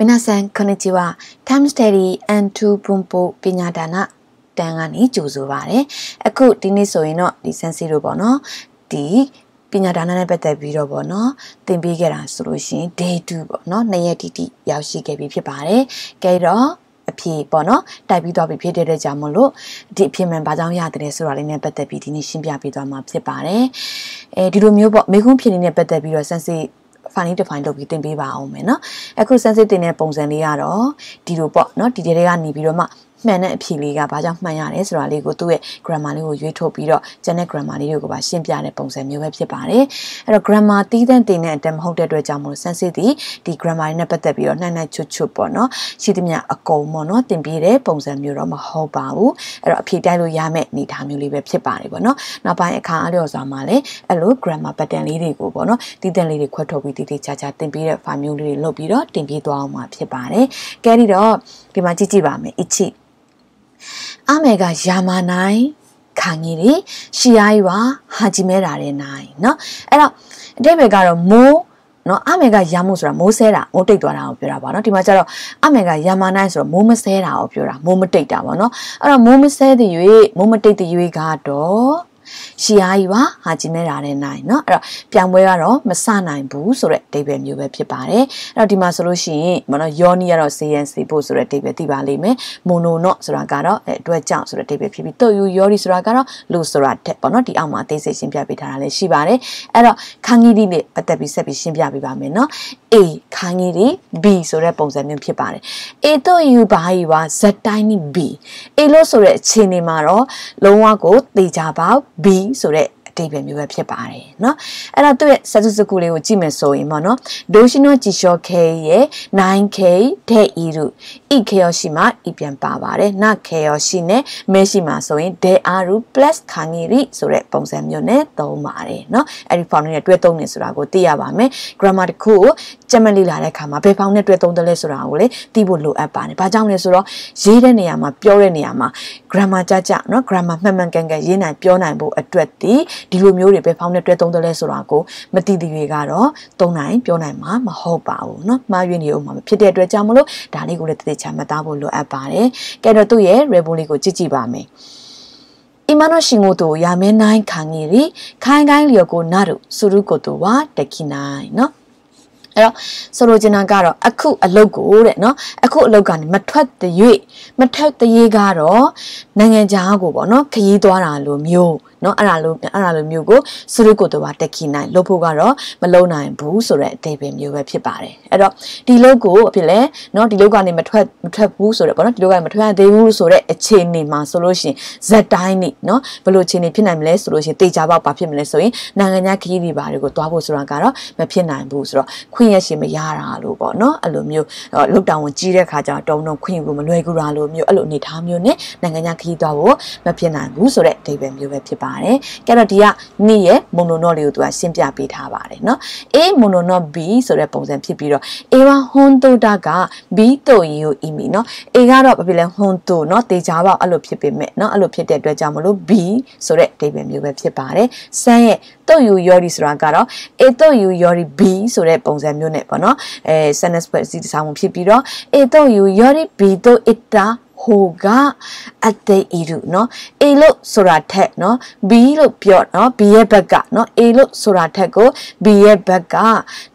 皆さんこんにちは Time Study and to Bumpo ပညာဒါနတန်းကနေကြိုဆိုပါရစေအခုဒီနေ့ဆိုရင်တော့ဒီ sensi တို့ပေါ့နော်ဒီပညာဒါနနဲ့ပတ်သက်ပြီးတော့ပေါ့နော်သင်ပေးခဲ့တာဆိုလို့ရှိရင် day 2ပေါ့နော်နှစ်ရက်တိတိရောက်ရှိခဲ့ပြီဖြစ်ပါတယ်ကဲတော့အဖြေပေါ့နော်တိုက်ပြီးသွားပြီဖြစ်တဲ့ကြောင့်မလို့ဒီအဖြေမှန်ဘာကြောင့်ရတယ်ဆိုတာလေးနဲ့ပတ်သက်ပြီးဒီနေ့ရှင်းပြပေးသွားမှာဖြစ်ပါတယ်အဲဒီလိုမျိုးပေါ့မိခွန်းဖြစ်နေတဲ့ပတ်သက်ပြီးတော့ sensi fine define လုပ်ပြီးတင်ပေးပါအောင်မယ်နော်အခု sensitive တင်တဲ့ပုံစံလေးကတော့ဒီလိုပေါ့နော်ဒီတဲတွေကနေပြီးတော့မှမှန်တဲ့အဖြေလေးကဘာကြောင့်မှန်ရတယ်ဆိုတာလေးကိုသူ့ရဲ့ grammar လေးကိုရွေးထုတ်ပြီးတော့ကျန်တဲ့ grammar လေးတွေကိုပါရှင်းပြတဲ့ပုံစံမျိုးပဲဖြစ်ပါတယ်အဲ့တော့ grammar တီးသန့်တင်တဲ့အတန်မဟုတ်တဲ့အတွက်ကြောင့်မို့လို့ sensitive ဒီဒီ grammar နဲ့ပတ်သက်ပြီးတော့နှိုက်နှိုက်ချွတ်ချွတ်ပေါ့နော်ရှိသမျှအကုန်ပေါ့နော် တင်ပြတဲ့ပုံစံမျိုးတော့မဟုတ်ပါဘူးအဲ့တော့အဖြေတိုက်လို့ရမယ့်အနေအထားမျိုးလေးပဲဖြစ်ပါတယ်ပေါ့နော်နောက်ပိုင်းအခါအလျော်စွာမှာလည်းအဲ့လို grammar pattern လေးတွေကိုပေါ့နော်တီးသန့်လေးတွေခွဲထုတ်ပြီးတီးတီးချာချာတင်ပြတဲ့ file မျိုးလေးတွေလုပ်ပြီးတော့တင်ပြသွားအောင်မှာဖြစ်ပါတယ်ကဲဒီတော့ဒီမှာကြည့်ကြည့်ပါမယ် ichi အမေကယာမာနိုင်ခါငီရီရှီယာယီဝါဟာဂျီမဲတာတဲ့နိုင်เนาะအဲ့တော့အတိတ်ဘက်ကတော့မိုးเนาะအမေကယာမှုဆိုတာမိုးဆဲတာမိုးတိတ်သွားတာကိုပြောတာပါเนาะဒီမှာကျတော့အမေကယာမာနိုင်ဆိုတော့မိုးမဆဲတာကိုပြောတာမိုးမတိတ်တာပေါ့เนาะအဲ့တော့မိုးမဆဲတဲ့ရွေးမိုးမတိတ်တဲ့ရွေးကတော့ရှီအားကြီးပါဟာဂျီမဲတာနဲ့နိုင်เนาะအဲ့တော့ပြိုင်ပွဲကတော့မစနိုင်ဘူးဆိုတဲ့အဓိပ္ပာယ်မျိုးပဲဖြစ်ပါတယ်အဲ့တော့ဒီမှာဆိုလို့ရှိရင်မနော်ယောနီကတော့စေယန်စေဖို့ဆိုတဲ့အဓိပ္ပာယ်သိပါလိမ့်မယ်မိုနိုနော့ဆိုတာကတော့အတွက်ကြောင့်ဆိုတဲ့အဓိပ္ပာယ်ဖြစ်ပြီးတော်ယူယောရီဆိုတာကတော့လူဆိုတာတက်ပေါ့နော်ဒီအောက်မှာသိစေရှင်းပြပေးထားတာလည်းရှိပါတယ်အဲ့တော့ခန်းကြီးဒီနဲ့ပတ်သက်ပြီးဆက်ပြီးရှင်းပြပေးပါမယ်เนาะ A ခန်းကြီးဒီ B ဆိုတဲ့ပုံစံမျိုးဖြစ်ပါတယ် A တော်ယူဘာကြီးပါဇက်တိုင်းနီ B A လို့ဆိုတဲ့အခြေအနေမှာတော့လုံးဝကိုတေချာပေါက် B ဆိုတဲ့အတိပ္ပယ်မျိုးပဲဖြစ်ပါတယ်เนาะအဲ့တော့သူ့ရဲ့စတုစကုလေးကိုကြည့်မယ်ဆိုရင်ပေါ့နော်ဒိုရှင်နောဂျီရှော K ရဲ့ 9K တဲ့ဤရု EK ရရှိမှာ E ပြန်ပါပါတယ်န K ရရှိနဲ့မဲရှိမှာဆိုရင် there are plus ခံငရီဆိုတဲ့ပုံစံမျိုးနဲ့သုံးပါတယ်เนาะအဲ့ဒီ form နဲ့တွဲသုံးနေဆိုတာကိုသိရပါမယ် grammar တစ်ခုကိုကြက်မလေးလာတဲ့အခါမှာဘယ် form နဲ့တွဲသုံးတယ်လဲဆိုတာကိုလေသိဖို့လိုအပ်ပါတယ်ဘာကြောင့်လဲဆိုတော့ရေးတဲ့နေရာမှာပြောတဲ့နေရာမှာ grammar ကြကြเนาะ grammar မှန်မှန်ကန်ကန်ရေးနိုင်ပြောနိုင်ဖို့အတွက်ဒီဒီလိုမျိုးတွေပဲဖောင်းနဲ့တွဲသုံးတယ်လဲဆိုတာကိုမသိသူတွေကတော့သုံးနိုင်ပြောနိုင်မှာမဟုတ်ပါဘူးเนาะမှားရွေးနေဦးမှာဖြစ်တဲ့အတွက်ကြောင့်မလို့ဒါလေးကိုလည်းတည်တည်ချာမှတ်သားဖို့လိုအပ်ပါတယ်ကဲတော့သူ့ရဲ့ rebel လေးကိုကြည့်ကြည့်ပါမယ်이만한신호도야매나인강의리카인가인리어고나루수루고도와데키나이너အဲ့တော့ဆိုလိုချင်တာကတော့အခု အလုတ်ကိုတဲ့နော်အခုအလုတ်ကနေမထွက်တရွေ့မထွက်တရေကတော့နိုင်ငံခြားကိုပေါ့နော်ခရီးသွားတာလိုမျိုးเนาะအဲ့ဒါလိုအဲ့ဒါလိုမျိုးကိုစရုကိုတော့တက်ခိနိုင်လုပ်ဖို့ကတော့မလုပ်နိုင်ဘူးဆိုတဲ့အသေးပင်မျိုးပဲဖြစ်ပါတယ်အဲ့တော့ဒီလုတ်ကိုအဖြစ်လဲเนาะဒီလုတ်ကနေမထွက်မထွက်ဘူးဆိုတော့ဗောနော်ဒီလုတ်ကနေမထွက်ရသေးဘူးဆိုတော့အခြေအနေမှာဆိုလို့ရှိရင်ဇက်တိုင်းနေเนาะဘယ်လိုအခြေအနေဖြစ်နိုင်မလဲဆိုလို့ရှိရင်တေချာပေါက်ပါဖြစ်မလဲဆိုရင်နိုင်ငံခြားခရီးတွေဘာတွေကိုသွားဖို့ဆိုတာကတော့မဖြစ်နိုင်ဘူးဆိုတော့ခွင့်ရရှိမရတာလို့ပေါ့เนาะအဲ့လိုမျိုးလုတ်တောင်ဝင်ကြီးတဲ့ခါကျတော့တုံတုံခွင့်ကိုမလွယ်ကူတာလို့မျိုးအဲ့လိုအနေထားမျိုးနဲ့နိုင်ငံခြားခရီးသွားဖို့မဖြစ်နိုင်ဘူးဆိုတော့အသေးပင်မျိုးပဲဖြစ်ပါပါတယ်ကဲတော့ဒီကနေ့ရဲ့ mononote လေးကိုသူကရှင်းပြပေးထားပါတယ်เนาะ A mononote B ဆိုတဲ့ပုံစံဖြစ်ပြီးတော့ A ကဟွန်းတုဒက B တုတ်ရီကိုအီမီเนาะ A ကတော့ဘာဖြစ်လဲဟွန်းတုเนาะတေချာပေါက်အဲ့လိုဖြစ်ပေမဲ့เนาะအဲ့လိုဖြစ်တဲ့အတွက်ကြောင့်မလို့ B ဆိုတဲ့အဓိပ္ပာယ်မျိုးပဲဖြစ်ပါတယ်စမ်းရဲ့တုတ်ယူယော်ဒီဆိုတာကတော့ A တုတ်ယူယော်ဒီ B ဆိုတဲ့ပုံစံမျိုးနဲ့ပေါ့เนาะအဲ sentence ဖွဲ့စီတစားမှုဖြစ်ပြီးတော့ A တုတ်ယူယော်ဒီ B တုတ် itta ဟိုကအတေအီရုเนาะ A လို့ဆိုတာထက်เนาะ B လို့ပြောเนาะ B ရဲ့ဘက်ကเนาะ A လို့ဆိုတာထက်ကို B ရဲ့ဘက်က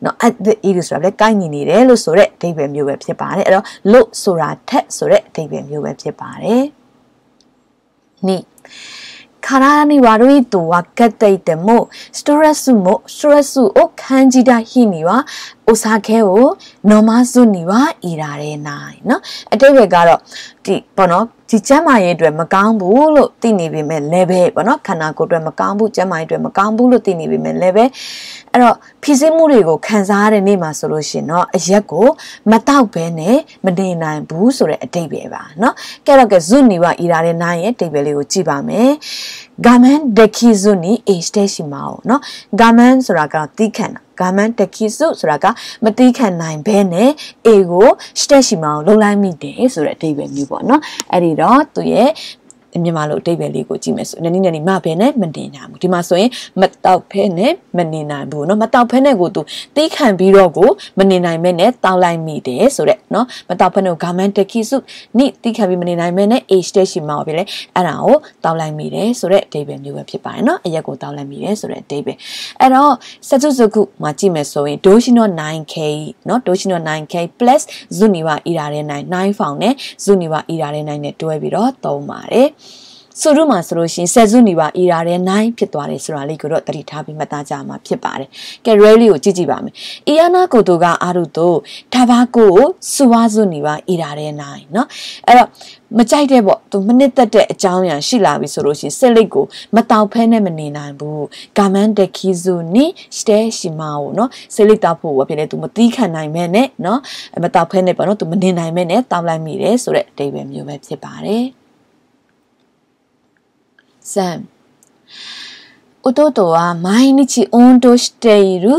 เนาะအတေအီရုဆိုတာလည်းကိုင်းညီနေတယ်လို့ဆိုတဲ့အဓိပ္ပာယ်မျိုးပဲဖြစ်ပါတယ်အဲ့တော့လို့ဆိုတာထက်ဆိုတဲ့အဓိပ္ပာယ်မျိုးပဲဖြစ်ပါတယ်နိ体に悪いと分かっていても、ストレスも、ストレスを感じた日には、အိုစာခဲကိုနော်မစွနီပါအီရာရဲနိုင်နော်အတိတ်ဘက်ကတော့ဒီပေါ့နော်ဒီကျမ်းမာရေးအတွက်မကောင်းဘူးလို့သိနေပေမဲ့ level ပေါ့နော်ခန္ဓာကိုယ်အတွက်မကောင်းဘူးကျမ်းမာရေးအတွက်မကောင်းဘူးလို့သိနေပေမဲ့ level အဲ့တော့ဖြစ်စမှုတွေကိုခံစားရတဲ့နေ့မှာဆိုလို့ရှင်တော့အရက်ကိုမတောက်ဘဲနဲ့မနေနိုင်ဘူးဆိုတဲ့အတိတ်ပဲပါနော်ကဲတော့ကဇွနီပါအီရာရဲနိုင်ရဲ့အတိတ်ပဲလေးကိုကြည့်ပါမယ်ဂါမန်ဒက်ခီဇွနီအေစတေရှိမာကိုနော်ဂါမန်ဆိုတာကတော့တီးခန့်တာဂါမန်တခိစုဆိုတာကမတိခံနိုင်ဘဲနဲ့ A ကို stash မှာလုံလိုက်မိတယ်ဆိုတဲ့အဓိပ္ပာယ်မျိုးပေါ့နော်အဲ့ဒီတော့သူရဲ့မြန်မာလိုအတိတ်ပဲလေးကိုကြည့်မယ်ဆိုနနီနနီမဘယ်နဲ့မတင်နိုင်ဘူးဒီမှာဆိုရင်မတောက်ဖဲနဲ့မနေနိုင်ဘူးเนาะမတောက်ဖဲနဲ့ကိုသူတီးခံပြီးတော့ကိုမနေနိုင်မဲနဲ့တောက်လိုက်မိတယ်ဆိုတဲ့เนาะမတောက်ဖဲနဲ့ဂါမန်တခိစုနိတီးခံပြီးမနေနိုင်မဲနဲ့ H တဲ့ရှိမှာပဲလေအဲ့ဒါကိုတောက်လိုက်မိတယ်ဆိုတဲ့အတိတ်ပဲမျိုးပဲဖြစ်ပါတယ်เนาะအရက်ကိုတောက်လိုက်မိတယ်ဆိုတဲ့အတိတ်ပဲအဲ့တော့စတုစုခုမှာကြည့်မယ်ဆိုရင်ဒိုရှိနော 9k เนาะဒိုရှိနော 9k plus ဇုနီဝအီရာတဲ့9 9 found နဲ့ဇုနီဝအီရာတဲ့9နဲ့တွဲပြီးတော့သုံးပါတယ်ဆိုတော့မှာဆိုလို့ရှိရင်ဆယ်စုနီပါအီရာတဲ့9ဖြစ်သွားတယ်ဆိုတာလေးကိုတော့တတိထားပြီးမှတ်သားကြမှာဖြစ်ပါတယ်။ကဲရဲလေးကိုကြည့်ကြည့်ပါမယ်။အီယာနာကိုတိုကအာရုတိုဒါဘာကိုစူဝါစုနီပါအီရာတဲ့9เนาะအဲ့တော့မကြိုက်တဲ့ပေါ့သူမနစ်သက်တဲ့အကြောင်းအရာရှိလာပြီဆိုလို့ရှိရင်စစ်လိတ်ကိုမတောင်ဖဲနဲ့မနေနိုင်ဘူးဂါမန်တက်ခီဇူနီစတဲရှီမာကိုနော်စစ်လိတ်တောက်ဖို့ဘာဖြစ်လဲသူမတီးခံနိုင်မဲနဲ့နော်မတောင်ဖဲနဲ့ပေါ့နော်သူမနေနိုင်မဲနဲ့တောက်လိုက်မိတယ်ဆိုတဲ့အတိပဲမျိုးပဲဖြစ်ပါတယ်さん。弟は毎日運動している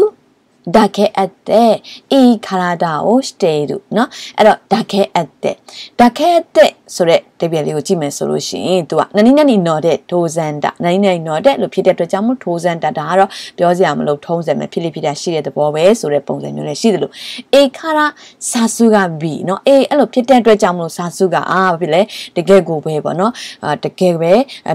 だけあって、いい体をしている。な。あの、だけあって。だけあって、ဆိုတဲ့တပြည့်လေးကိုကြည့်မယ်ဆိုလို့ရှိရင်သူကနနီနနီနော်တဲ့ထိုးစန်တာနနီနနီနော်တဲ့လို့ဖြစ်တဲ့အတွက်ကြောင့်မို့ထိုးစန်တာဒါကတော့ပြောစရာမလိုထုံးစံပဲဖြစ်လိဖြစ်တာရှိတဲ့သဘောပဲဆိုတဲ့ပုံစံမျိုးလည်းရှိသလိုအေခါရာဆာစုကဘီနော်အေအဲ့လိုဖြစ်တဲ့အတွက်ကြောင့်မို့ဆာစုကအာဘာဖြစ်လဲတကယ်ကိုပဲပေါ့နော်အာတကယ်ပဲ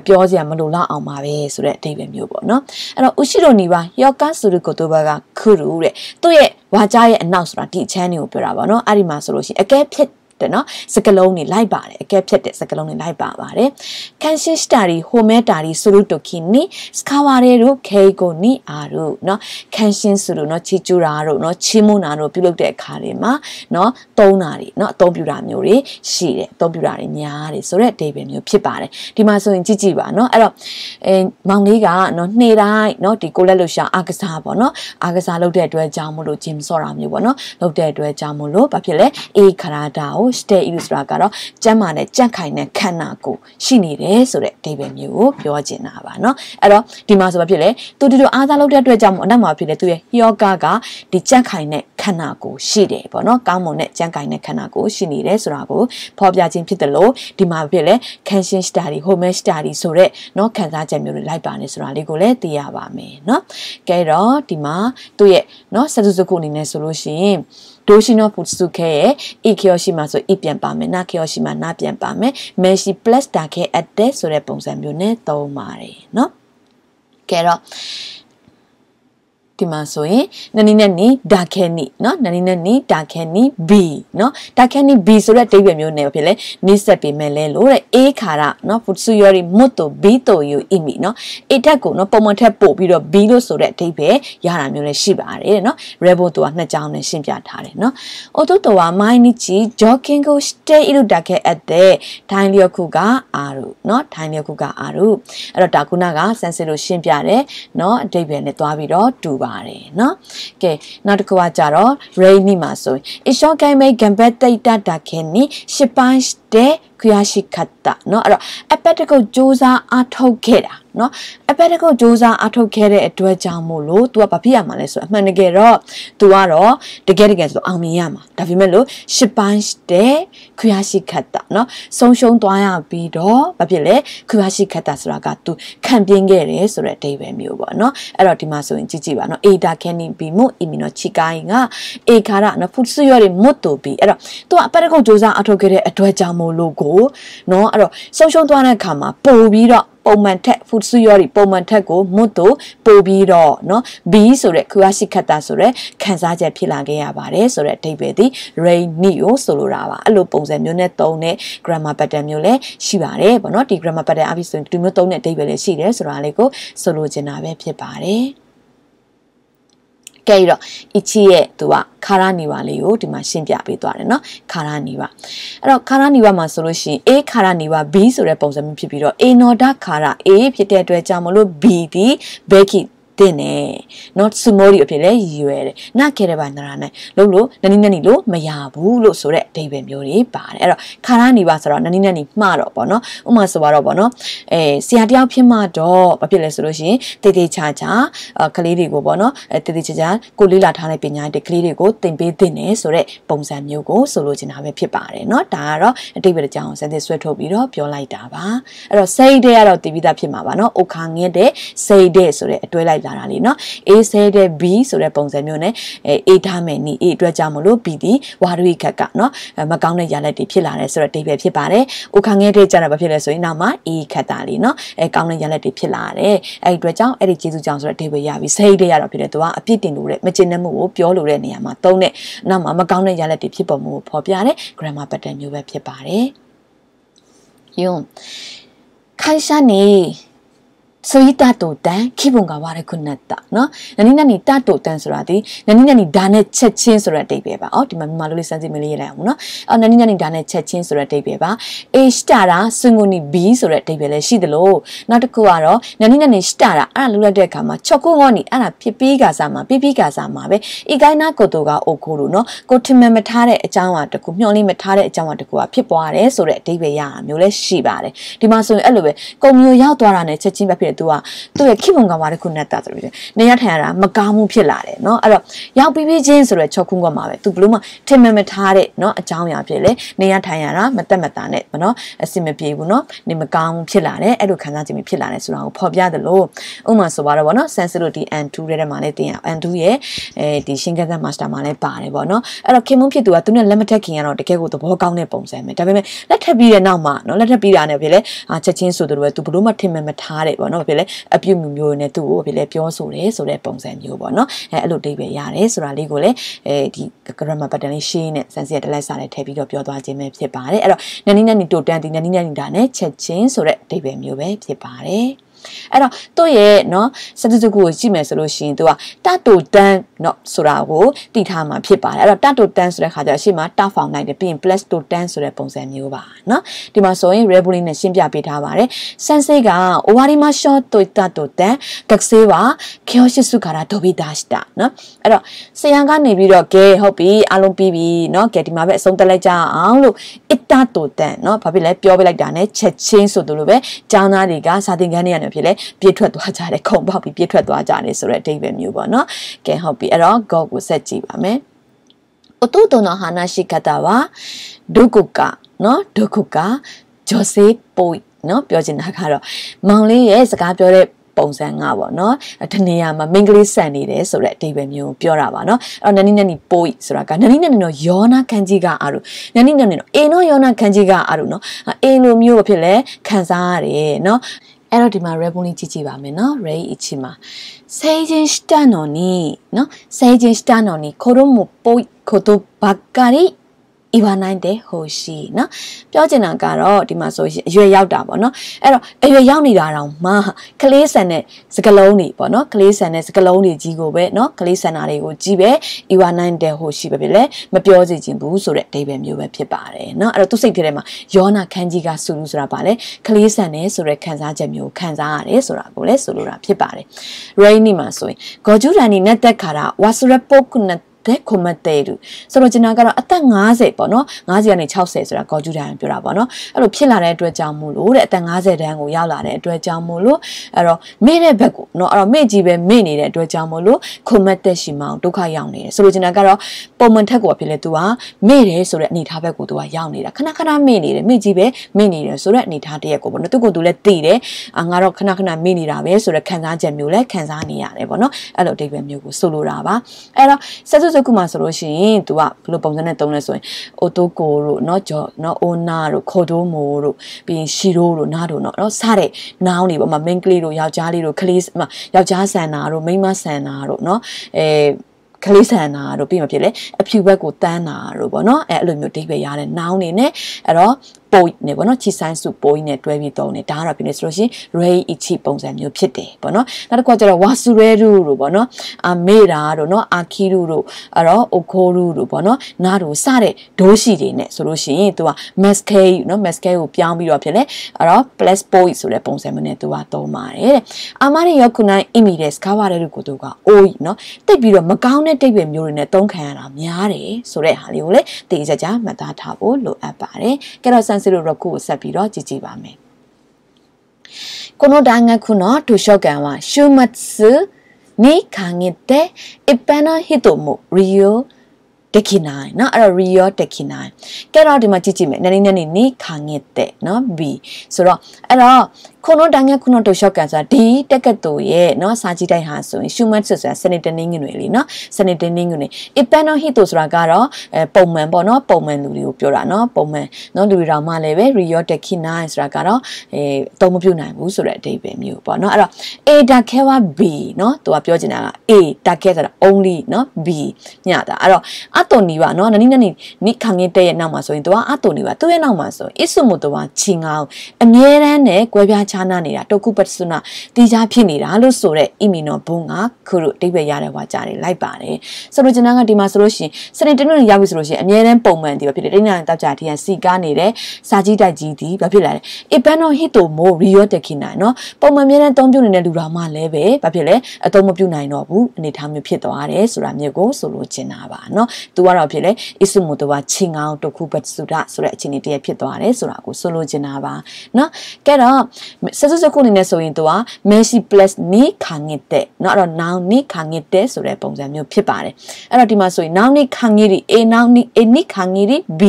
ပြောစရာမလိုလောက်အောင်ပါပဲဆိုတဲ့အဓိပ္ပာယ်မျိုးပေါ့နော်အဲ့တော့ဥရှိရိုနီပါယောကဆူရီကိုတိုဘာကခူရူတဲ့သူ့ရဲ့ဝါကြရဲ့အနောက်ဆိုတာဒီအချမ်းတွေကိုပြောတာပေါ့နော်အဲ့ဒီမှာဆိုလို့ရှိရင်အကဲဖြစ်တယ်နော်စကလုံးတွေလိုက်ပါတယ်အကဲဖြတ်တဲ့စကလုံးတွေလိုက်ပါပါတယ်ကန်ရှစ်တာရီဟိုမဲတာရီဆူရုတိုခီနီစကာဝါရဲတို့ခေကိုနီအာတို့နော်ကန်ရှင်းဆူတို့နော်ချီကျူရာတို့နော်ချီမွနာတို့ပြုလုပ်တဲ့အခါတွေမှာနော်တုံးတာတွေနော်အသုံးပြုတာမျိုးတွေရှိတယ်အသုံးပြုတာတွေများတယ်ဆိုတော့အဓိပ္ပာယ်မျိုးဖြစ်ပါတယ်ဒီမှာဆိုရင်ကြည့်ကြည့်ပါနော်အဲ့တော့အဲမောင်လေးကနော်နေ့တိုင်းနော်ဒီကိုလက်လို့ရှာအာကစားပေါ့နော်အာကစားလုပ်တဲ့အတွက်ကြောင့်မလို့ဂျင်ဆော့တာမျိုးပေါ့နော်လုပ်တဲ့အတွက်ကြောင့်မလို့ဘာဖြစ်လဲအေခရာတာကို House de Ilu ဆိုတာကတော့ကျမ်းမာတဲ့ကြန့်ခိုင်တဲ့ခန္ဓာကိုယ်ရှိနေတယ်ဆိုတဲ့အဓိပ္ပာယ်မျိုးကိုပြောချင်တာပါเนาะအဲ့တော့ဒီမှာဆိုပါဖြစ်လေသူဒီလိုအားသာလုပ်တဲ့အတွက်ကြောင့်မို့အနောက်မှာဖြစ်လေသူရဲ့ yoga ကဒီကြန့်ခိုင်တဲ့ခန္ဓာကိုယ်ရှိတယ်ပေါ့เนาะကောင်းမွန်တဲ့ကြန့်ခိုင်တဲ့ခန္ဓာကိုယ်ရှိနေတယ်ဆိုတာကိုဖော်ပြခြင်းဖြစ်တယ်လို့ဒီမှာဖြစ်လေ conscious study home study ဆိုတဲ့เนาะခံစားချက်မျိုးတွေလိုက်ပါနေဆိုတာလေးကိုလည်းသိရပါမယ်เนาะကဲတော့ဒီမှာသူ့ရဲ့เนาะစတုစကုအနေနဲ့ဆိုလို့ရှိရင်ဒိုရှိနောဖူစုခဲရဲ့ဤခယောရှိမှာဆိုဤပြန်ပါမယ်နာခယောရှိမှာနာပြန်ပါမယ်မဲရှိ plus တာခဲအပ်တဲ့ဆိုတဲ့ပုံစံမျိုးနဲ့သုံးပါတယ်เนาะကဲတော့ဒီမှာဆိုရင်နနီနဲ့နီဒါခဲနီနော်နနီနဲ့နီဒါခဲနီ B နော်ဒါခဲနီ B ဆိုတဲ့ဒိဗယ်မျိုးနဲ့ဖြစ်လဲနီးဆက်ပေမဲ့လဲလို့တဲ့ A ခါရနော်ဖုစုယောရီမွတ်တို B တိုယူအီမီနော် A ထက်ကိုနော်ပုံမှန်ထက်ပို့ပြီးတော့ B လို့ဆိုတဲ့ဒိဗယ်ရတာမျိုးလည်းရှိပါတယ်တဲ့နော် Rebel တူကနှစ်ကြောင်းနဲ့ရှင်းပြထားတယ်နော်အိုတိုတိုကမိုင်းနီချီဂျော့ကင်ကိုစတေအီလူဒါခဲအပ်တဲ့ဒိုင်းလျော့ခုကအာရုနော်ဒိုင်းလျော့ခုကအာရုအဲ့တော့ဒါခုနကဆန်စစ်လို့ရှင်းပြတယ်နော်အဓိပ္ပာယ်နဲ့သွားပြီးတော့တူပါပါတယ်เนาะကဲနောက်တစ်ခုကကြတော့ rainy မှာဆိုရင် ishokai mei gambet taita da keni shipan de kuyashikatta เนาะအဲ့တော့ epidemic စ조사အားထုတ်ခဲ့တာเนาะ epidemic စ조사အားထုတ်ခဲ့တဲ့အတွက်ကြောင့်မို့လို့ तू ကဘာဖြစ်ရမှာလဲဆိုအမှန်တကယ်တော့ तू ကတော့တကယ်တကယ်ဆိုအောင်မြင်ရမှာဒါပေမဲ့လို့ရှစ်ပိုင်းတဲ့ kuyashikatta เนาะဆုံးရှုံးသွားရပြီးတော့ဘာဖြစ်လဲ kuyashikatta ဆိုတာက तू ခံပြင်းခဲ့တယ်ဆိုတဲ့အဓိပ္ပာယ်မျိုးပေါ့เนาะအဲ့တော့ဒီမှာဆိုရင်ကြည့်ကြည့်ပါเนาะ eta keni bimu imino chikai ga ekara เนาะ futsuyo de motto bi အဲ့တော့ तू က epidemic စ조사အားထုတ်ခဲ့တဲ့အတွက်ကြောင့်မို့လို့ကိုကိုเนาะအဲ့တော့ဆုံးရှုံးသွားတဲ့အခါမှာပို့ပြီးတော့ပုံမှန်ထက် food security ပုံမှန်ထက်ကိုမွတ်တို့ပို့ပြီးတော့เนาะ B ဆိုတဲ့ Kuyashi Kata ဆိုတဲ့ခံစားချက်ဖြစ်လာခဲ့ရပါတယ်ဆိုတဲ့အဓိပ္ပာယ်ဒီ rainy ကိုဆိုလိုတာပါအဲ့လိုပုံစံမျိုးနဲ့သုံးတဲ့ grammar pattern မျိုးလည်းရှိပါတယ်ဗောနော်ဒီ grammar pattern အပြင်ဆိုရင်ဒီမျိုးသုံးတဲ့အဓိပ္ပာယ်လည်းရှိတယ်ဆိုတာလေးကိုဆိုလိုချင်တာပဲဖြစ်ပါတယ်ကဲပြီးတော့ ichi ရဲ့သူကခါရနီဝါလေးကိုဒီမှာရှင်းပြပေးသွားတယ်เนาะခါရနီဝါအဲ့တော့ခါရနီဝါမှာဆိုလို့ရှိရင် a ခါရနီဝါ b ဆိုတဲ့ပုံစံမျိုးဖြစ်ပြီးတော့ a နော်ဒခါရ a ဖြစ်တဲ့အတွက်ကြောင့်မလို့ b ဒီ beki တင်တယ် not small ဒီအဖြစ်လည်းရည်ရွယ်တယ်နားခဲတဲ့ပါနာရာနိုင်လို့လို့နနီနနီလို့မရဘူးလို့ဆိုတဲ့အဓိပ္ပာယ်မျိုးတွေပါတယ်အဲ့တော့ခါရနေပါဆိုတော့နနီနနီမှားတော့ပေါ့နော်ဥမာဆိုပါတော့ပေါ့နော်အဲဆရာတယောက်ဖြစ်မှတော့ဘာဖြစ်လဲဆိုလို့ရှိရင်တေတေချာချာကလေးတွေကိုပေါ့နော်အဲတေတေချာချာကိုလေးလာထားတဲ့ပညာတွေကလေးတွေကိုသင်ပေးသင့်တယ်ဆိုတဲ့ပုံစံမျိုးကိုဆိုလိုချင်တာပဲဖြစ်ပါတယ်เนาะဒါကတော့အတိတ်ပဲအကြောင်းဆက်သစ်ဆွဲထုတ်ပြီးတော့ပြောလိုက်တာပါအဲ့တော့စိတ်တဲ့ကတော့တည်ပြီးသားဖြစ်မှာပါเนาะဥခါငင်းတဲ့စိတ်တဲ့ဆိုတဲ့အတွဲလိုက်တာလာတာလေနော် A ဆဲတဲ့ B ဆိုတဲ့ပုံစံမျိုးနဲ့ A ထားမယ်နီ A အတွက်ကြောင့်မလို့ B ဒီဝါရီခက်ကနော်မကောင်းတဲ့ရလက်တွေဖြစ်လာတယ်ဆိုတော့ဒီပဲဖြစ်ပါတယ်။ဥခံခဲ့တဲ့ကြတာဘာဖြစ်လဲဆိုရင်နောက်မှ A ခက်တာလေနော်အဲကောင်းတဲ့ရလက်တွေဖြစ်လာတယ်။အဲဒီအတွက်ကြောင့်အဲ့ဒီကျေးဇူးကြောင့်ဆိုတော့ဒီပဲရပြီ။ဆဲတဲ့ရတော့ဖြစ်တယ်သူကအပြစ်တင်လို့တဲ့မကျေနပ်မှုကိုပြောလို့တဲ့နေရာမှာသုံးတဲ့နောက်မှမကောင်းတဲ့ရလက်တွေဖြစ်ပေါ်မှုကိုဖော်ပြတဲ့ grammar pattern မျိုးပဲဖြစ်ပါတယ်။ယုံခိုင်ရှာနေဆိုဤတတူတန်ခိဘုံကဝရခုနတ်တာနော်နနိနနိတတူတန်ဆိုတာဒီနနိနနိဒါနဲ့ချက်ချင်းဆိုတဲ့အတိတ်ပဲပါအော်ဒီမှာမြန်မာလိုလေးစမ်းစစ်မလေးရေးလိုက်အောင်နော်အော်နနိနနိဒါနဲ့ချက်ချင်းဆိုတဲ့အတိတ်ပဲပါ a စတာတာစင်ဂိုနီ b ဆိုတဲ့အတိတ်ပဲလည်းရှိသလိုနောက်တစ်ခုကတော့နနိနနိစတာတာအဲ့ဒါလိုလိုက်တဲ့အခါမှာချော့ကုငေါနီအဲ့ဒါဖြစ်ပြီးကစားမှာပြီးပြီးကစားမှာပဲဤကိုင်းနာကိုတိုကအိုကိုလိုနော်ကိုထင်မှန်မထားတဲ့အကြောင်းအရာတကူမျှော်လင့်မထားတဲ့အကြောင်းအရာတကူကဖြစ်ပွားတယ်ဆိုတဲ့အတိတ်ပဲရတာမျိုးလည်းရှိပါတယ်ဒီမှာဆိုရင်အဲ့လိုပဲကုံမျိုးရောက်သွားတာနဲ့ချက်ချင်းပဲဖြစ်သူကသူ့ရဲ့ခိမုံကောင်ပါတစ်ခုနဲ့တာဆိုပြီးတယ်နေရထိုင်ရတာမကောင်းမှုဖြစ်လာတယ်เนาะအဲ့တော့ရောက်ပြီးပြီးချင်းဆိုတော့ချက်ခုကမှာပဲသူဘလို့မှထင်မှန်မထားတဲ့เนาะအကြောင်းအရာဖြစ်လေနေရထိုင်ရတာမတက်မတာနဲ့เนาะအဆင်မပြေဘူးเนาะနေမကောင်းမှုဖြစ်လာတယ်အဲ့လိုခံစားခြင်းဖြစ်လာတယ်ဆိုတာကိုဖော်ပြသလိုဥပမာဆိုပါတော့ဗောနော် sensitivity and 2တဲ့မှာလည်းတင်ရ and 2ရဲ့အဲဒီရှင်းကက်က master မှာလည်းပါတယ်ဗောနော်အဲ့တော့ခင်မုန်းဖြစ်သူကသူနဲ့လက်မထက်ခင်ကတော့တကယ်ကိုသဘောကောင်းတဲ့ပုံစံပဲဒါပေမဲ့လက်ထက်ပြီးတဲ့နောက်မှာเนาะလက်ထက်ပြီးတာနဲ့ဖြစ်လေချက်ချင်းဆိုသူတို့ကသူဘလို့မှထင်မှန်မထားတဲ့ဗောနော်နော်ဖြစ်လဲအပြုမျိုးမျိုးနဲ့သူ့ကိုဖြစ်လဲပြောဆိုတယ်ဆိုတဲ့ပုံစံမျိုးပေါ့နော်အဲအဲ့လိုအဓိပ္ပာယ်ရတယ်ဆိုတာလေးကိုလည်းအဲဒီ grammar pattern လေးရှင်းနဲ့ sense ရဲ့ delete စာလေးထည့်ပြီးတော့ပြောသွားခြင်းပဲဖြစ်ပါတယ်အဲ့တော့နန်းနီးနန်းနီတိုတန်ဒီနန်းနီးနန်းနီဒါနဲ့ချက်ချင်းဆိုတဲ့အဓိပ္ပာယ်မျိုးပဲဖြစ်ပါတယ်အဲ့တော့သူ့ရဲ့เนาะစတုတ္တကုကိုကြည့်မယ်ဆိုလို့ရှိရင်သူကတတူတန်းเนาะဆိုတာကိုတည်ထားမှာဖြစ်ပါတယ်အဲ့တော့တတူတန်းဆိုတဲ့ခါကျတော့ရှေ့မှာတဖောင်လိုက်တယ်ပြီးရင် plus to tan ဆိုတဲ့ပုံစံမျိုးပါเนาะဒီမှာဆိုရင် rebelin နဲ့ရှင်းပြပေးထားပါတယ်စန်စေက owari ma shot to ta to tan gakusei wa kyoshisu kara dobidashita เนาะအဲ့တော့ဆရာကနေပြီးတော့ gay ဟုတ်ပြီအားလုံးပြီးပြီเนาะ gay ဒီမှာပဲအဆုံးသတ်လိုက်ကြအောင်လို့ itta to tan เนาะဘာဖြစ်လဲပြောပြလိုက်တာ ਨੇ ချက်ချင်းဆိုသူလိုပဲကျောင်းသားတွေကစာသင်ခန်းတွေကနေအဖြစ်လဲပြည့်ထွက်သွားကြတယ်ခုံပေါက်ပြီးပြည့်ထွက်သွားကြတယ်ဆိုတဲ့အဓိပ္ပာယ်မျိုးပေါ့နော်ကဲဟုတ်ပြီအဲ့တော့ God ကိုဆက်ကြည့်ပါမယ်弟の話し方はどこかのどこか女性っぽいနော်ပြောချင်တာကတော့မောင်လေးရဲ့စကားပြောတဲ့ပုံစံကပေါ့နော်တနေရာမှာမိန်းကလေးဆန်နေတယ်ဆိုတဲ့အဓိပ္ပာယ်မျိုးပြောတာပါနော်အဲ့တော့နန်းနီနန်းနီပို့ဆိုတာကနန်းနီနန်းနီတော့ယောနာခန်းကြီးကအားလို့နန်းနီနန်းနီတော့အင်းတော့ယောနာခန်းကြီးကအားလို့နော်အင်းလိုမျိုးဖြစ်လဲခံစားရတယ်နော်အဲ့တော့ဒီမှာ red bully ကြည့်ကြည့်ပါမယ်နော် ray ichi မှာ seijin shita no ni နော် seijin shita no ni koromo poi koto bakari အီဝါနိုင်တဲ့ဟိုရှိနော်ပြောချင်တာကတော့ဒီမှာဆိုရင်အရွယ်ရောက်တာပေါ့နော်အဲ့တော့အရွယ်ရောက်နေတာတောင်မှကလေးဆန်တဲ့စကလုံးတွေပေါ့နော်ကလေးဆန်တဲ့စကလုံးတွေကြီးကိုပဲနော်ကလေးဆန်တာတွေကိုကြီးပဲအီဝါနိုင်တဲ့ဟိုရှိပဲဖြစ်လဲမပြောစီခြင်းဘူးဆိုတဲ့အဓိပ္ပာယ်မျိုးပဲဖြစ်ပါတယ်နော်အဲ့တော့သူစိတ်ထဲမှာယောနာခန်းကြီးကဆူလူဆိုတာပါလေကလေးဆန်တယ်ဆိုတဲ့ခံစားချက်မျိုးခံစားရတယ်ဆိုတာကိုလည်းဆိုလိုတာဖြစ်ပါတယ် rainy မှာဆိုရင်ဂေါ်ဂျူရန်နီနဲ့တက်ခါတာဝါဆူရပုတ်နတ်သက်ခုမတဲ့တူဆိုတော့ကျွန်တော်ကတော့အသက်50ပေါ့နော်50ကနေ60ဆိုတာကော်ကျူတန်ပြောတာပေါ့နော်အဲ့လိုဖြစ်လာတဲ့အတွက်ကြောင့်မို့လို့တဲ့အသက်50တန်းကိုရောက်လာတဲ့အတွက်ကြောင့်မို့လို့အဲ့တော့မေ့တဲ့ဘက်ကိုနော်အဲ့တော့မေ့ကြီးပဲမေ့နေတဲ့အတွက်ကြောင့်မို့လို့ခုမတဲ့ရှိမှအောင်ဒုက္ခရောက်နေတယ်ဆိုလိုချင်တာကတော့ပုံမှန်ထက်ကိုဖြစ်လေသူကမေ့တယ်ဆိုတဲ့အနေထားဘက်ကိုသူကရောက်နေတာခဏခဏမေ့နေတယ်မေ့ကြီးပဲမေ့နေတယ်ဆိုတဲ့အနေထားတရက်ကိုပေါ့နော်သူကသူလည်းသိတယ်ငါတော့ခဏခဏမေ့နေတာပဲဆိုတဲ့ခံစားချက်မျိုးလည်းခံစားနေရတယ်ပေါ့နော်အဲ့လိုအတိတ်ပဲမျိုးကိုဆိုလိုတာပါအဲ့တော့ဆက်စုစ Facebook မှာဆိုလို့ရှိရင် तू ကဘယ်လိုပုံစံနဲ့သုံးလဲဆိုရင် Otoko တို့เนาะဂျော်เนาะ Ona တို့ Kodo Mo တို့ပြီးရင် Shiro တို့ Na တို့เนาะเนาะစတဲ့ noun တွေပေါ့မှာ main ကလေးတို့ယောက်ျားလေးတို့ကလေးယောက်ျားဆန်နာတို့မိန်းမဆန်နာတို့เนาะအဲကလေးဆန်နာတို့ပြီးမှဖြစ်လေအဖြူဘက်ကိုတန်းနာတို့ပေါ့နော်အဲအဲ့လိုမျိုးဒိဗယ်ရတဲ့နောင်းနေနဲ့အဲ့တော့ပိုနဲ့ပေါ့နော်ချီဆိုင်စုပိုနဲ့တွဲပြီးသုံးတယ်ဒါကတော့ပြနေဆိုလို့ရှိရင် rei ichi ပုံစံမျိုးဖြစ်တယ်ပေါ့နော်နောက်တစ်ခုကကျတော့ wasureru တို့ပေါ့နော်အမေရာတို့နော် akiru တို့အဲ့တော့ okoru တို့ပေါ့နော်နာတို့စတဲ့ဒိုးရှိတွေနဲ့ဆိုလို့ရှိရင်သူက maskei နော် maskei ကိုပြောင်းပြီးတော့ဖြစ်လဲအဲ့တော့ plus point ဆိုတဲ့ပုံစံမျိုးနဲ့သူကသုံးပါတယ်အာမရယောကုနိုင် imi တဲ့စကားပါတဲ့လူကိုသူက oi နော်တိတ်ပြီးတော့မကောင်းတဲ့တိတ်ပဲမျိုးတွေနဲ့သုံးခံရတာများတယ်ဆိုတဲ့ဟာလေးကိုလည်းတေချာချာမှတ်သားထားဖို့လိုအပ်ပါတယ်ကဲတော့ဆန် Zero Rock ကိုဆက်ပြီးတော့ကြည့်ကြည့်ပါမယ်この大学の図書館は週末に限って一般の人も利用できないเนาะအဲ့တော့ real できないကဲတော့ဒီမှာကြည့်ကြည့်မယ်နည်းနည်းနည်းနည်းခါငစ်တဲ့เนาะ b ဆိုတော့အဲ့တော့ခုနတိုင်းငယ်ခုနတို့ရှော့ကန်ဆိုတာဒီတက်ကတူရဲ့เนาะစာကြည့်တိုက်ဟာဆိုရင်ရှူမတ်ဆိုဆိုတာစနေတနင်္ဂနွေလေးเนาะစနေတနင်္ဂနွေအပန်နော်ဟီတိုဆိုတာကတော့ပုံမှန်ပေါ့เนาะပုံမှန်လူတွေကိုပြောတာเนาะပုံမှန်เนาะလူတွေတော်မှလည်းပဲ rio dekina ဆိုတာကတော့အဲအသုံးမပြုနိုင်ဘူးဆိုတဲ့အဓိပ္ပာယ်မျိုးပေါ့เนาะအဲ့တော့ a dakewa b เนาะသူကပြောချင်တာက a dake ဆိုတာ only เนาะ b ညတာအဲ့တော့အတုန်နီပါเนาะနနိနနိနိခံငင်းတဲ့ရဲ့နောက်မှာဆိုရင်သူကအတုန်နီပါသူ့ရဲ့နောက်မှာဆိုရင် isumu သူကချင်းကောင်းအမြဲတမ်းနဲ့ကွဲပြားခြားနားနေတာတောကုပတ္တဆုနာတီးခြားဖြစ်နေတာလို့ဆိုတဲ့အိမီနော်ဘုံကခုလိုအတိပ္ပယ်ရတဲ့ဟောကြားတွေလိုက်ပါတယ်ဆိုတော့ကျွန်တော်ကဒီမှာဆိုလို့ရှိရင်စနေတနင်္လာရောက်ပြီဆိုလို့ရှိရင်အများတန်းပုံမှန်ဒီပဲဖြစ်တယ်တိညာတောက်ကြထီဟန်စီကားနေတဲ့စာကြီးတိုက်ကြီးဒီပဲဖြစ်လာတယ်အပန်နော်ဟစ်တိုမိုရီယောတက်ခင်နာနော်ပုံမှန်အများတန်းသုံးပြုနေတဲ့လူတော်မှလည်းပဲပဲဖြစ်လဲအသုံးမပြုနိုင်တော့ဘူးအနေထားမျိုးဖြစ်သွားတယ်ဆိုတာမျိုးကိုဆိုလိုချင်တာပါနော်သူကတော့ဖြစ်လဲအစ်စုမူတော်ကချင်းကောင်းတခုပတ်စုဒဆိုတဲ့အခြေအနေတည်းဖြစ်သွားတယ်ဆိုတာကိုဆိုလိုချင်တာပါနော်ကဲတော့ဆက်စုစကုအနေနဲ့ဆိုရင်သူက Messi plus ni khangete เนาะအဲ့တော့ now ni khangete ဆိုတဲ့ပုံစံမျိုးဖြစ်ပါတယ်အဲ့တော့ဒီမှာဆိုရင် now ni khangiri a now ni a ni khangiri b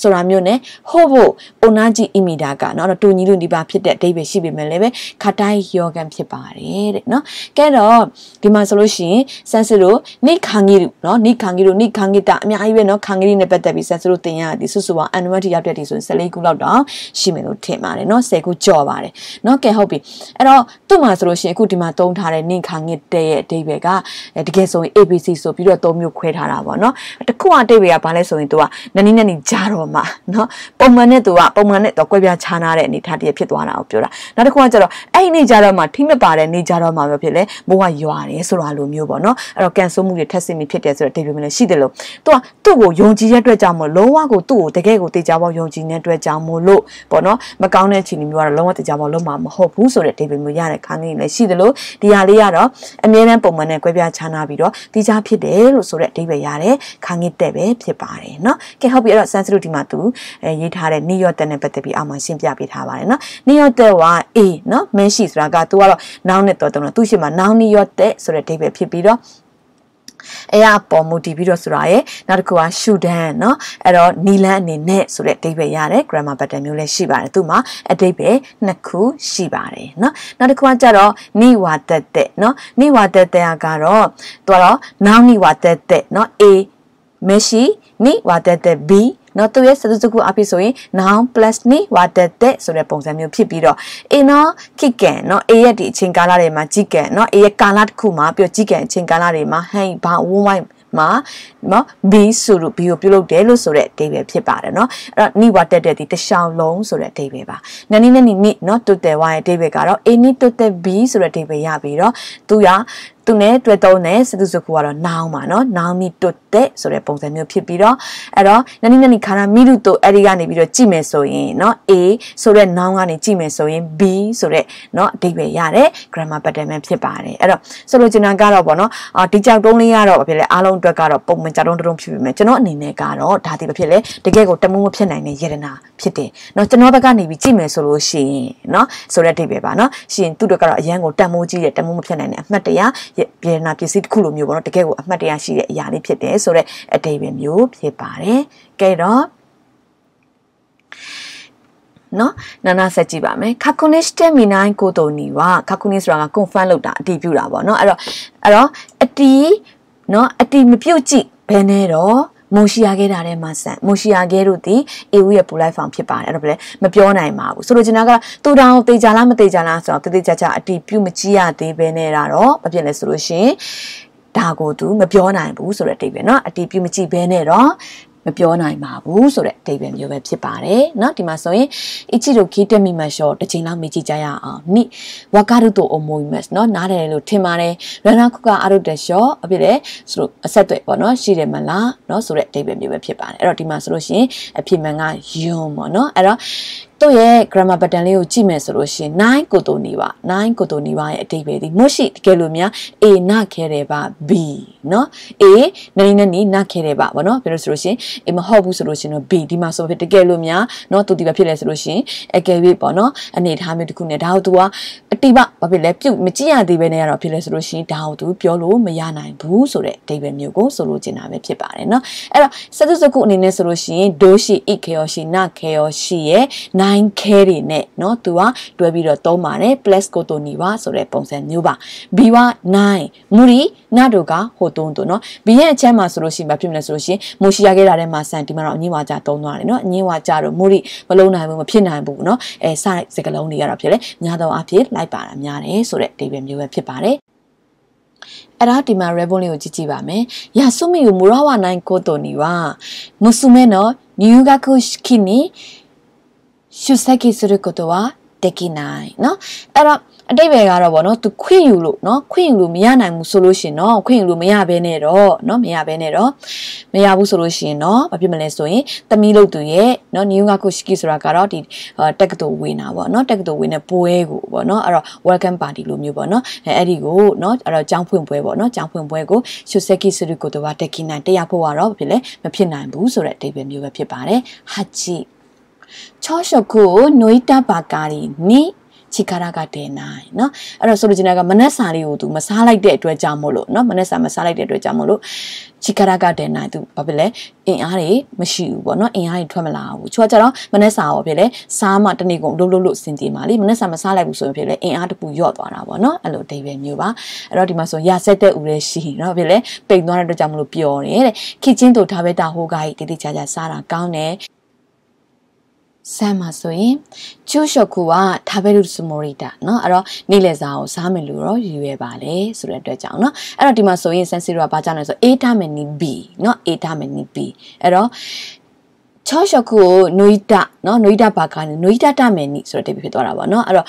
ဆိုတာမျိုးနဲ့ hobo onaji imida ကเนาะအဲ့တော့တူညီလူဒီပါဖြစ်တဲ့အဓိပ္ပာယ်ရှိပေမဲ့လည်းပဲခတိုင်းယောဂန်ဖြစ်ပါတယ်တဲ့เนาะကဲတော့ဒီမှာဆိုလို့ရှိရင် sense လို့ ni khangiri เนาะ ni khangiri ni khangita အများကြီးပဲเนาะ khangiri နဲ့ပတ်သက်ပြီး sense လို့သင်ရသည်စုစုပေါင်း annual ရောက်တဲ့ဒီဆိုရင်14ခုလောက်တော့ရှိမယ်လို့ထင်ပါတယ်เนาะ10ခုကျော်ပါတယ်เนาะကဲဟုတ်ပြီအဲ့တော့သူ့မှာဆိုလို့ရှိရင်အခုဒီမှာသုံးထားတဲ့နင့်ခါငစ်တဲ့ရဲ့အဓိပ္ပာယ်ကတကယ်ဆိုရင် ABC ဆိုပြီးတော့သုံးမျိုးခွဲထားတာပေါ့เนาะတခုအတိပ္ပာယ်ကဘာလဲဆိုရင် तू ကနနီးနနီးကြားတော့မှเนาะပုံမှန်နဲ့ तू ကပုံမှန်နဲ့ तू ကွဲပြားခြားနာတဲ့အနေထားတည်းဖြစ်သွားတာကိုပြောတာနောက်တစ်ခုကကျတော့အဲ့ဒီနေကြတော့မှထိမပါတဲ့နေကြတော့မှပဲဖြစ်လေမိုးကရွာတယ်ဆိုတာလိုမျိုးပေါ့เนาะအဲ့တော့ကန်ဆိုးမှုတွေထက်ဆင်မိဖြစ်တယ်ဆိုတော့အဓိပ္ပာယ်မလည်းရှိတယ်လို့ तू ကသူ့ကိုယုံကြည်ရတဲ့အတွက်ကြောင့်မလုံးဝကိုသူ့ကိုတကယ်ကိုတေချာပေါက်ယုံကြည်နေတဲ့အတွက်ကြောင့်မို့လို့ပေါ့เนาะမကောင်းတဲ့အခြေအနေမျိုးကတော့လုံးဝတေချာပေါက်လုံးတော့မှာမဟုတ်ဘူးဆိုတဲ့ဒေဗီမျိုးရတဲ့ခန်းကြီးလည်းရှိသလိုဒီဟာလေးကတော့အမြဲတမ်းပုံမှန်နဲ့ကွဲပြားခြားနာပြီးတော့တိကျဖြစ်တယ်လို့ဆိုတဲ့အဓိပ္ပာယ်ရတဲ့ခန်းကြီးတဲ့ပဲဖြစ်ပါတယ်เนาะကဲဟုတ်ပြီအဲ့တော့ sense တို့ဒီမှာသူရေးထားတဲ့ new york တဲ့နဲ့ပတ်သက်ပြီးအောက်မှာရှင်းပြပေးထားပါတယ်เนาะ new york တဲ့က a เนาะ menshi ဆိုတာကသူကတော့ noun နဲ့တော်တော်သူရှိမှာ noun new york တဲ့ဆိုတဲ့အဓိပ္ပာယ်ဖြစ်ပြီးတော့အဲ့ရပေါ်မူတည်ပြီးတော့ဆိုတာရယ်နောက်တစ်ခုက should done เนาะအဲ့တော့နီလန်းအနေနဲ့ဆိုတဲ့အဓိပ္ပာယ်ရတယ် grammar pattern မျိုးလည်းရှိပါတယ်သူ့မှာအဓိပ္ပာယ်နှစ်ခု ရှိပါတယ်เนาะနောက်တစ်ခုကကြတော့နိဝါတက်တဲ့เนาะနိဝါတက်တဲ့ကတော့သူကတော့ noun နိဝါတက်တဲ့เนาะ a မရှိနိဝါတက်တဲ့ b နော်သူရဲ့စတုစကုအဖြစ်ဆိုရင် noun plus ni wa de de ဆိုတဲ့ပုံစံမျိုးဖြစ်ပြီးတော့ in no kicken နော် a ရဲ့ဒီအချိန်ကာလတွေမှာ jicken နော် a ရဲ့ကာလတစ်ခုမှာပြီးတော့ jicken အချိန်ကာလတွေမှာ hang ဘာ one white မှာနော် B ဆိုလို့ B ကိုပြုတ်လုပ်တယ်လို့ဆိုတဲ့အဓိပ္ပာယ်ဖြစ်ပါတယ်နော်အဲ့တော့နိဝတက်တဲ့ဒီတရှောင်းလုံးဆိုတဲ့အဓိပ္ပာယ်ပါနနိနနိနိနော်တုတ်တယ်ဝါရဲ့အဓိပ္ပာယ်ကတော့ A နိတုတ်တဲ့ B ဆိုတဲ့အဓိပ္ပာယ်ရပြီးတော့သူကသူနဲ့တွေ့တော့တဲ့စတုစုခုကတော့နောင်ပါနော်နောင်မီတွတ်တဲ့ဆိုတဲ့ပုံစံမျိုးဖြစ်ပြီးတော့အဲ့တော့နနိနနိခါနာမီရုတို့အဲ့ဒီကနေပြီးတော့ကြည့်မယ်ဆိုရင်เนาะ A ဆိုတဲ့နောင်ကနေကြည့်မယ်ဆိုရင် B ဆိုတဲ့เนาะအဓိပ္ပာယ်ရတဲ့ grammar pattern ပဲဖြစ်ပါတယ်အဲ့တော့ဆိုလိုချင်တာကတော့ဗောနော်ဒီကြောက်တုံးလေးကတော့ဘာဖြစ်လဲအားလုံးအတွက်ကတော့ပုံမှန်ကြောက်တုံးတုံးဖြစ်ပြီမယ်ကျွန်တော်အနေနဲ့ကတော့ဒါဒီဘာဖြစ်လဲတကယ်ကိုတမှုမဖြစ်နိုင်တဲ့ယတနာဖြစ်တယ်เนาะကျွန်တော်ဘက်ကနေပြီးကြည့်မယ်ဆိုလို့ရှိရင်เนาะဆိုတဲ့အဓိပ္ပာယ်ပါเนาะရှင်သူတို့ကတော့အရန်ကိုတမှုကြီးတယ်တမှုမဖြစ်နိုင်တဲ့အမှတ်တရပြေနာပစ္စည်းတစ်ခုလိုမျိုးပေါ့နော်တကယ်ကိုအမှတ်တရရှိတဲ့အရာလေးဖြစ်တယ်ဆိုတော့အတိတ်ပဲမျိုးဖြစ်ပါတယ်ကဲတော့နော်နာနာဆက်ကြည့်ပါမယ်ခါကွနစ်တဲ့မီနိုင်ကိုတိုနီကခါကွနစ်ဆိုတာက confirm လုပ်တာအတည်ပြုတာပေါ့နော်အဲ့တော့အဲ့တော့အတီးနော်အတီးမပြုတ်ကြည့်ဘယ်နဲ့တော့မိုရှိယာခဲတာထဲမှာဆန်မိုရှိယာခဲတို့ဒီအေဦးရဲ့ပူလိုက်ဖောင်ဖြစ်ပါတယ်အဲ့တော့လည်းမပြောနိုင်ပါဘူးဆိုလိုချင်တာကသူတောင်တေချာလားမတေချာလားဆိုတော့တေချာချာအတီးပြုတ်မကြည့်ရသေးဘဲနဲ့တော့မဖြစ်လဲဆိုလို့ရှင်ဒါကိုသူမပြောနိုင်ဘူးဆိုတဲ့အတိပဲเนาะအတီးပြုတ်မကြည့်ဘဲနဲ့တော့မပြောနိုင်ပါဘူးဆိုတဲ့အဓိပ္ပာယ်မျိုးပဲဖြစ်ပါတယ်เนาะဒီမှာဆိုရင် Ichiro Kitemimasho တစ်ချိန်လောက်မြင်ကြည့်ကြရအောင်နိ Wakaruto omoimasu เนาะနားတယ်လို့ထင်ပါတယ် Ranakuka Arutesho အဖြစ်လေဆိုလို့အဆက်သွယ်ပေါ့เนาะရှိတယ်မလားเนาะဆိုတဲ့အဓိပ္ပာယ်မျိုးပဲဖြစ်ပါတယ်အဲ့တော့ဒီမှာဆိုလို့ရှိရင်အဖြစ်မှန်ကယွန်းပေါ့เนาะအဲ့တော့သူ့ရဲ့ grammar pattern လေးကိုကြည့်မယ်ဆိုလို့ရှိရင်9ကိုတိုနီပါ9ကိုတိုနီပါရဲ့အတိတ်ပဲဒီမို့ရှိတကယ်လို့များ A နာခဲတယ်ပါ B เนาะ A နေနေနီနာခဲတယ်ပါဗောနော်ပြောလို့ဆိုလို့ရှိရင် A မဟုတ်ဘူးဆိုလို့ရှိရင်တော့ B ဒီမှာဆိုဖြစ်တကယ်လို့များเนาะသူဒီပဲဖြစ်လဲဆိုလို့ရှိရင်အကယ်၍ပေါ့နော်အနေထားမျိုးတစ်ခုနဲ့ဒါကို तू ကအတိပဘာဖြစ်လဲပြုတ်မကြည့်ရသေးပဲနဲ့ရတော့ဖြစ်လဲဆိုလို့ရှိရင်ဒါကို तू ပြောလို့မရနိုင်ဘူးဆိုတဲ့အတိပဲမျိုးကိုဆိုလိုချင်တာပဲဖြစ်ပါတယ်เนาะအဲ့တော့စသစကုအနေနဲ့ဆိုလို့ရှိရင်ဒိုးရှိ I ခဲရောရှိနာခဲရောရှိရဲ့ 9K တွေနဲ့เนาะသူကတွဲပြီးတော့သုံးပါတယ် plus ကိုတိုနီပါဆိုတဲ့ပုံစံမျိုးပါ B က9မူရီနာတို့ကဟိုတုံးတို့เนาะ B ရဲ့အချက်မှာဆိုလို့ရှိရင်မဖြစ်မလဲဆိုလို့ရှိရင်မိုရှိရခဲ့တာထဲမှာစံဒီမှာတော့အငင်းဝါကြသုံးသွားတယ်เนาะအငင်းဝါကြတော့မူရီမလုံးနိုင်ဘူးမဖြစ်နိုင်ဘူးเนาะအဲစစကလုံးတွေကတော့ဖြစ်လေများသောအားဖြင့်လိုက်ပါတာများတယ်ဆိုတဲ့ဒီပဲမျိုးပဲဖြစ်ပါတယ်အဲ့ဒါဒီမှာ rebel လေးကိုကြည့်ကြည့်ပါမယ်။ယာဆုမီကိုမူရဝနိုင်ကိုတိုနီပါ။မုဆုမဲနော်ညူဂါကုရှ်ခိနီရှုဆက်ကိすることはできないเนาะအဲ့တော့အတိတ်ပဲကတော့ဗောနော်သူခွင့်ယူလို့เนาะခွင့်ယူလို့မရနိုင်ဘူးဆိုလို့ရှင်เนาะခွင့်ယူလို့မရဘဲနဲ့တော့เนาะမရဘဲနဲ့တော့မရဘူးဆိုလို့ရှင်เนาะဘာဖြစ်မလဲဆိုရင်တမီးလုတ်သူရဲ့เนาะနယူငါကုရှိကီဆိုတာကတော့ဒီတက်ကတိုဝင်တာဗောနော်တက်ကတိုဝင်တဲ့ပွဲကိုဗောနော်အဲ့တော့ welcome party လိုမျိုးဗောနော်အဲ့အဲ့ဒီကိုเนาะအဲ့တော့ចောင်းဖွင့်ပွဲဗောနော်ចောင်းဖွင့်ပွဲကိုရှုဆက်ကိစရုကိုတော့တက်ကိနိုင်တရားဖို့ကတော့ဘာဖြစ်လဲမဖြစ်နိုင်ဘူးဆိုတဲ့အတိတ်ပဲမျိုးပဲဖြစ်ပါတယ်ဟာချီချောရှခုနွိတပါကာရီနိချီကာရာကတဲ့နိုင်เนาะအဲ့တော့ဆိုလိုချင်တာကမနက်စာလေးကိုသူမစားလိုက်တဲ့အတွက်ကြောင့်မို့လို့เนาะမနက်စာမစားလိုက်တဲ့အတွက်ကြောင့်မို့လို့ချီကာရာကတဲ့နိုင်သူဘာဖြစ်လဲအင်အားတွေမရှိဘူးပေါ့เนาะအင်အားတွေထွက်မလာဘူးချိုးကြတော့မနက်စာရောဖြစ်လဲစားမှတနေ့ကုန်လုံးလုံးလို့စင်ပြေမှာလीမနက်စာမစားလိုက်ဘူးဆိုရင်ဖြစ်လဲအင်အားတပူယော့သွားတာပေါ့เนาะအဲ့လိုအဓိပ္ပာယ်မျိုးပါအဲ့တော့ဒီမှာဆိုရဆက်တဲ့ဦးလေးရှိเนาะဖြစ်လဲပိန်သွားတဲ့အတွက်ကြောင့်မို့လို့ပျော်တယ်တဲ့ခစ်ချင်းတို့ဒါပဲတာဟိုကားကြီးတိတိကျကျစားတာကောင်းတယ်ဆမ်းပါဆိုရင်ကျူရှော့ခုကထားဘဲလူစမိုရီတာเนาะအဲ့တော့နေ့လယ်စာကိုစားမယ်လို့တော့ယူရပါတယ်ဆိုတဲ့အတွက်ကြောင့်เนาะအဲ့တော့ဒီမှာဆိုရင်ဆန်စီရောကဘာကြောင့်လဲဆို A ထားမယ်နီ B เนาะ A ထားမယ်နီ B အဲ့တော့ချော့ရှော့ခုကိုနွိတာเนาะနွိတာဘာကနဲ့နွိတာတမယ်နီဆိုတဲ့တိဖြစ်သွားတာပေါ့เนาะအဲ့တော့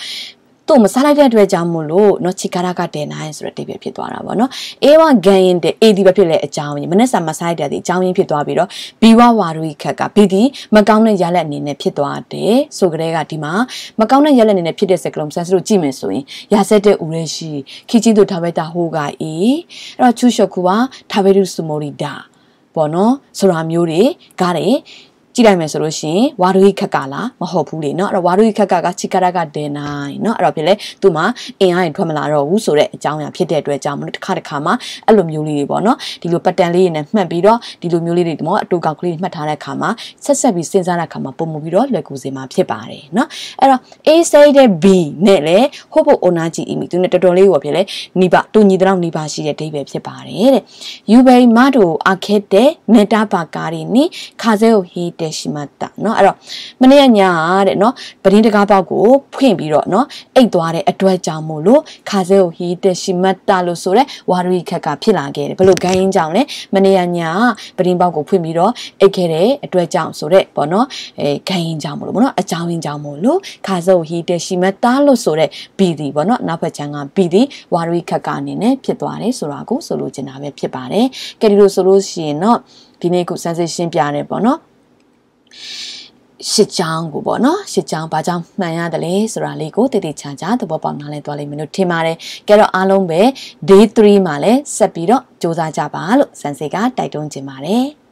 သူ့မစားလိုက်တဲ့အတွက်ကြောင့်မို့လို့နော်ချီကာရာကတင်နိုင်ဆိုတဲ့တိပဲဖြစ်သွားတာပေါ့နော်အေဝဂန်ရင်တဲ့ AD ပဲဖြစ်လဲအကြောင်းရင်းမနေ့ကမစားလိုက်တဲ့အကြောင်းရင်းဖြစ်သွားပြီးတော့ဘီဝဝါရီခက်ကဘီဒီမကောင်းတဲ့ရလက်အနေနဲ့ဖြစ်သွားတယ်ဆိုကြတဲ့ကဒီမှာမကောင်းတဲ့ရလက်အနေနဲ့ဖြစ်တဲ့စကလုံးစမ်းစလို့ကြည့်မယ်ဆိုရင်ရဆက်တဲ့ဦးရရှိခီချင်းသူထားပဲတာဟိုကအေးအဲ့တော့ချူရှော့ကူကထားပဲတူစမိုရီတာပေါ့နော်ဆိုတာမျိုးတွေကတယ်ကြည့်လိုက်မယ်ဆိုလို့ရှိရင်ဝါရီခက်ကလာမဟုတ်ဘူးလေเนาะအဲ့တော့ဝါရီခက်ကကချီကာရကဒဲနိုင်เนาะအဲ့တော့ဖြစ်လဲသူမှာအင်အားရင်ထွက်မလာတော့ဘူးဆိုတဲ့အကြောင်းအရာဖြစ်တဲ့အတွက်ကြောင့်မလို့တစ်ခါတစ်ခါမှာအဲ့လိုမျိုးလေးတွေပေါ့เนาะဒီလို pattern လေးတွေနဲ့မှတ်ပြီးတော့ဒီလိုမျိုးလေးတွေတော့အတူကောက်ကလေးတွေမှတ်ထားတဲ့အခါမှာဆက်ဆက်ပြီးစဉ်းစားတဲ့အခါမှာပုံမူပြီးတော့လွယ်ကူစေမှာဖြစ်ပါတယ်เนาะအဲ့တော့ A say တဲ့ B နဲ့လေဟုတ်ဖို့ owner ကြည့်အမိသူနဲ့တော်တော်လေးပေါ့ဖြစ်လဲနိဘတူညီတဲ့လောက်နိဘရှိတဲ့ဒိဗယ်ဖြစ်ပါတယ်တဲ့ You bay မတို့အခက်တဲ့ meta ပါကားတွေနိခါစဲကိုဟီးတဲ့ってしまったเนาะအဲ့တော့မနေ့ကညတဲ့เนาะပတင်းတကားပေါက်ကိုဖွင့်ပြီးတော့เนาะအိတ်သွားတဲ့အတွက်ကြောင့်မို့လို့ခါစဲကိုဟီးတက်ရှိမတ်တာလို့ဆိုတဲ့ဝါရီခက်ကဖြစ်လာခဲ့တယ်ဘလို့ဂိုင်းကြောင့်လဲမနေ့ကညပတင်းပေါက်ကိုဖွင့်ပြီးတော့အိတ်ခဲ့တဲ့အတွက်ကြောင့်ဆိုတဲ့ပေါ့เนาะအဲဂိုင်းကြောင့်မို့လို့ပေါ့เนาะအကြောင်းရင်းကြောင့်မို့လို့ခါစဲကိုဟီးတက်ရှိမတ်တာလို့ဆိုတဲ့ဘီဒီပေါ့เนาะနောက်ဖက်ချမ်းကဘီဒီဝါရီခက်ကအနေနဲ့ဖြစ်သွားတယ်ဆိုတာကိုဆိုလိုချင်တာပဲဖြစ်ပါတယ်ကဲဒီလိုဆိုလို့ရှိရင်เนาะဒီနေ့ခု sensation ပြတယ်ပေါ့เนาะရှစ်ချောင်းကိုပေါ့နော်ရှစ်ချောင်းဘာကြောင့်မှန်ရတယ်လဲဆိုတာလေးကိုတည်တည်ချာချာသဘောပေါက်နားလည်သွားလိမ့်မယ်လို့ထင်ပါတယ်။ကြတော့အားလုံးပဲ day 3မှာလည်းဆက်ပြီးတော့စူးစမ်းကြပါလို့စန်စေကတိုက်တွန်းခြင်းပါတယ်။